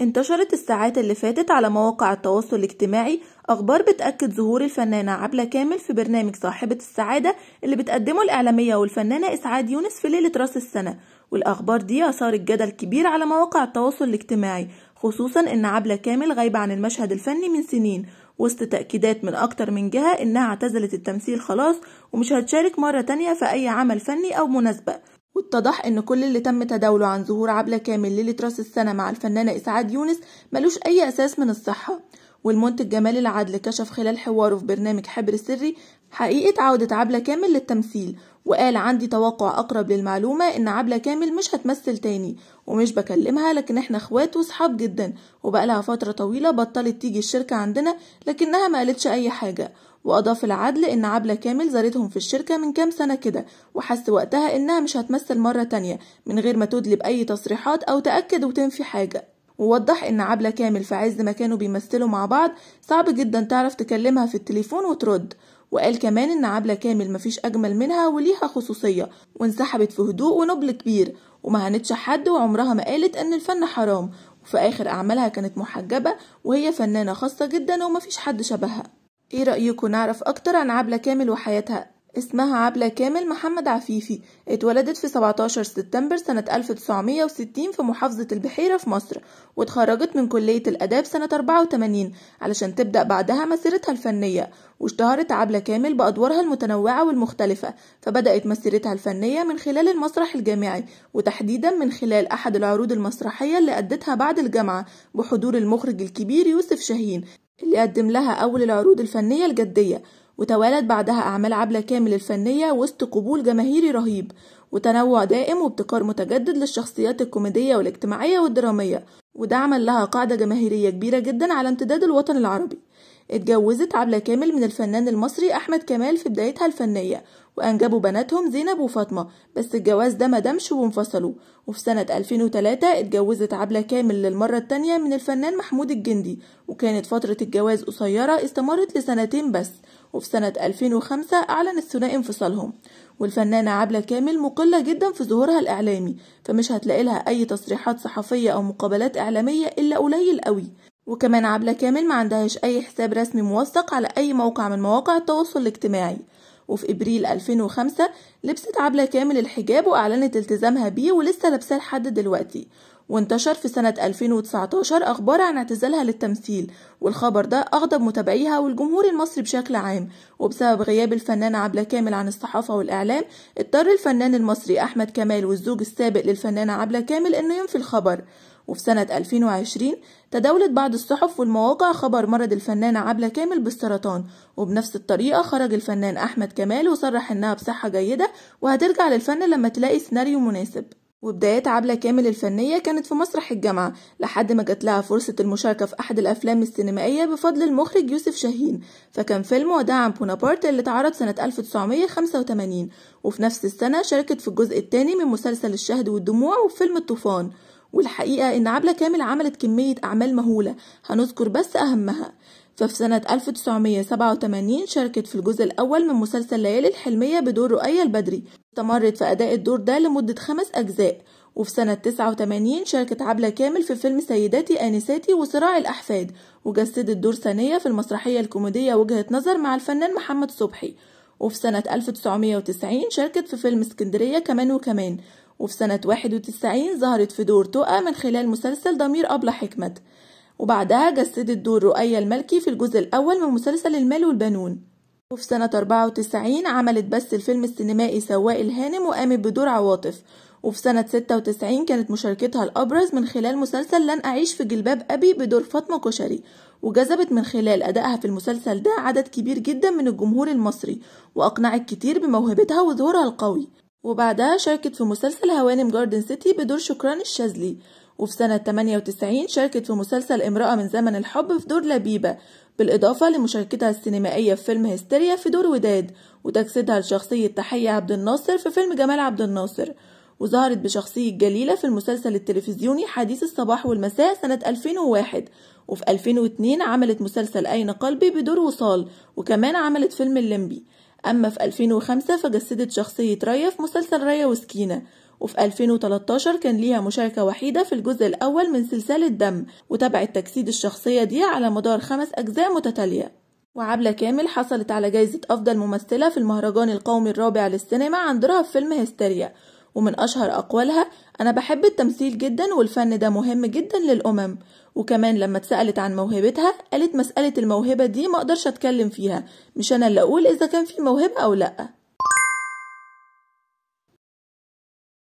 انتشرت الساعات اللي فاتت على مواقع التواصل الاجتماعي أخبار بتأكد ظهور الفنانة عبلة كامل في برنامج صاحبة السعادة اللي بتقدمه الإعلامية والفنانة إسعاد يونس في ليلة راس السنة والأخبار دي أثارت جدل كبير على مواقع التواصل الاجتماعي خصوصا إن عبلة كامل غايبة عن المشهد الفني من سنين وسط تأكيدات من أكتر من جهة إنها اعتزلت التمثيل خلاص ومش هتشارك مرة تانية في أي عمل فني أو مناسبة اتضح ان كل اللي تم تداوله عن ظهور عبلة كامل ليلة راس السنة مع الفنانة إسعاد يونس ملوش أي أساس من الصحة والمنتج جمال العدل كشف خلال حواره في برنامج حبر سري حقيقة عودة عبلة كامل للتمثيل وقال عندي توقع أقرب للمعلومة إن عبلة كامل مش هتمثل تاني ومش بكلمها لكن إحنا إخوات وصحاب جدا وبقالها فترة طويلة بطلت تيجي الشركة عندنا لكنها ما قالتش أي حاجة وأضاف العدل إن عبلة كامل زارتهم في الشركة من كام سنة كده وحس وقتها إنها مش هتمثل مرة تانية من غير ما تدلي بأي تصريحات أو تأكد وتنفي حاجة ووضح إن عبلة كامل في عز ما كانوا بيمثلوا مع بعض صعب جدا تعرف تكلمها في التليفون وترد وقال كمان إن عبلة كامل مفيش أجمل منها وليها خصوصية وانسحبت في هدوء ونبل كبير وما هنتش حد وعمرها ما قالت إن الفن حرام وفي آخر أعمالها كانت محجبة وهي فنانة خاصة جدا ومفيش حد شبهها إيه رأيكم نعرف أكتر عن عبلة كامل وحياتها اسمها عبلة كامل محمد عفيفي اتولدت في 17 سبتمبر سنة 1960 في محافظة البحيرة في مصر واتخرجت من كلية الأداب سنة 84 علشان تبدأ بعدها مسيرتها الفنية واشتهرت عبلة كامل بأدوارها المتنوعة والمختلفة فبدأت مسيرتها الفنية من خلال المسرح الجامعي وتحديدا من خلال أحد العروض المسرحية اللي أدتها بعد الجامعة بحضور المخرج الكبير يوسف شاهين اللي قدم لها أول العروض الفنية الجدية وتوالت بعدها أعمال عبلة كامل الفنية وسط قبول جماهيري رهيب وتنوع دائم وابتكار متجدد للشخصيات الكوميدية والاجتماعية والدرامية وده عمل لها قاعدة جماهيرية كبيرة جدا على امتداد الوطن العربي اتجوزت عبلة كامل من الفنان المصري أحمد كمال في بدايتها الفنية وأنجبوا بناتهم زينب وفاطمة بس الجواز ده مدمش وانفصلوا وفي سنة 2003 اتجوزت عبلة كامل للمرة التانية من الفنان محمود الجندي وكانت فترة الجواز قصيرة استمرت لسنتين بس وفي سنة 2005 أعلن الثنائي انفصالهم والفنانة عبلة كامل مقلة جدا في ظهورها الإعلامي فمش هتلاقي لها أي تصريحات صحفية أو مقابلات إعلامية إلا قليل قوي وكمان عبلة كامل ما عندهاش أي حساب رسمي موثق على أي موقع من مواقع التواصل الاجتماعي وفي إبريل 2005 لبست عبلة كامل الحجاب وأعلنت التزامها بيه ولسه لابساه لحد دلوقتي وانتشر في سنة 2019 أخبار عن اعتزالها للتمثيل والخبر ده أغضب متابعيها والجمهور المصري بشكل عام وبسبب غياب الفنانة عبلة كامل عن الصحافة والإعلام اضطر الفنان المصري أحمد كمال والزوج السابق للفنانة عبلة كامل إنه ينفي الخبر وفي سنة 2020 تداولت بعض الصحف والمواقع خبر مرض الفنانة عبلة كامل بالسرطان وبنفس الطريقة خرج الفنان أحمد كمال وصرح إنها بصحة جيدة وهترجع للفن لما تلاقي سيناريو مناسب وبدايات عبلة كامل الفنية كانت في مسرح الجامعة لحد ما جات لها فرصة المشاركة في أحد الأفلام السينمائية بفضل المخرج يوسف شاهين فكان فيلم وداع عن بونابرت اللي اتعرض سنة 1985 وفي نفس السنة شاركت في الجزء الثاني من مسلسل الشهد والدموع وفيلم الطوفان والحقيقة إن عبلة كامل عملت كمية أعمال مهولة هنذكر بس أهمها ففي سنة 1987 شاركت في الجزء الأول من مسلسل ليالي الحلمية بدور رؤية البدري استمرت في أداء الدور ده لمدة خمس أجزاء وفي سنة 89 شاركت عبلة كامل في فيلم سيداتي آنساتي وصراع الأحفاد وجسدت دور ثانية في المسرحية الكوميدية وجهة نظر مع الفنان محمد صبحي وفي سنة 1990 شاركت في فيلم اسكندرية كمان وكمان وفي سنة 91 ظهرت في دور تقى من خلال مسلسل ضمير أبلة حكمت وبعدها جسدت دور رؤية الملكي في الجزء الأول من مسلسل المال والبنون وفي سنة 94 عملت بس الفيلم السينمائي سواق الهانم وقامت بدور عواطف وفي سنة 96 كانت مشاركتها الأبرز من خلال مسلسل لن أعيش في جلباب أبي بدور فاطمة كشري وجذبت من خلال أدائها في المسلسل ده عدد كبير جدا من الجمهور المصري وأقنعت كتير بموهبتها وظهورها القوي وبعدها شاركت في مسلسل هوانم جاردن سيتي بدور شكران الشاذلي وفي سنة 98 شاركت في مسلسل امرأة من زمن الحب في دور لبيبة بالإضافة لمشاركتها السينمائية في فيلم هستيريا في دور وداد وتجسيدها لشخصية تحية عبد الناصر في فيلم جمال عبد الناصر وظهرت بشخصية جليلة في المسلسل التلفزيوني حديث الصباح والمساء سنة 2001 وفي 2002 عملت مسلسل أين قلبي بدور وصال وكمان عملت فيلم الليمبي أما في 2005 فجسدت شخصية ريا في مسلسل ريا وسكينة وفي 2013 كان ليها مشاركة وحيدة في الجزء الأول من سلسلة دم وتابعت تجسيد الشخصية دي على مدار خمس أجزاء متتالية وعبلة كامل حصلت على جايزة أفضل ممثلة في المهرجان القومي الرابع للسينما عن في فيلم هستيريا ومن أشهر أقوالها أنا بحب التمثيل جدا والفن ده مهم جدا للأمم وكمان لما اتسالت عن موهبتها قالت مساله الموهبه دي ما اقدرش اتكلم فيها مش انا اللي اقول اذا كان في موهبه او لا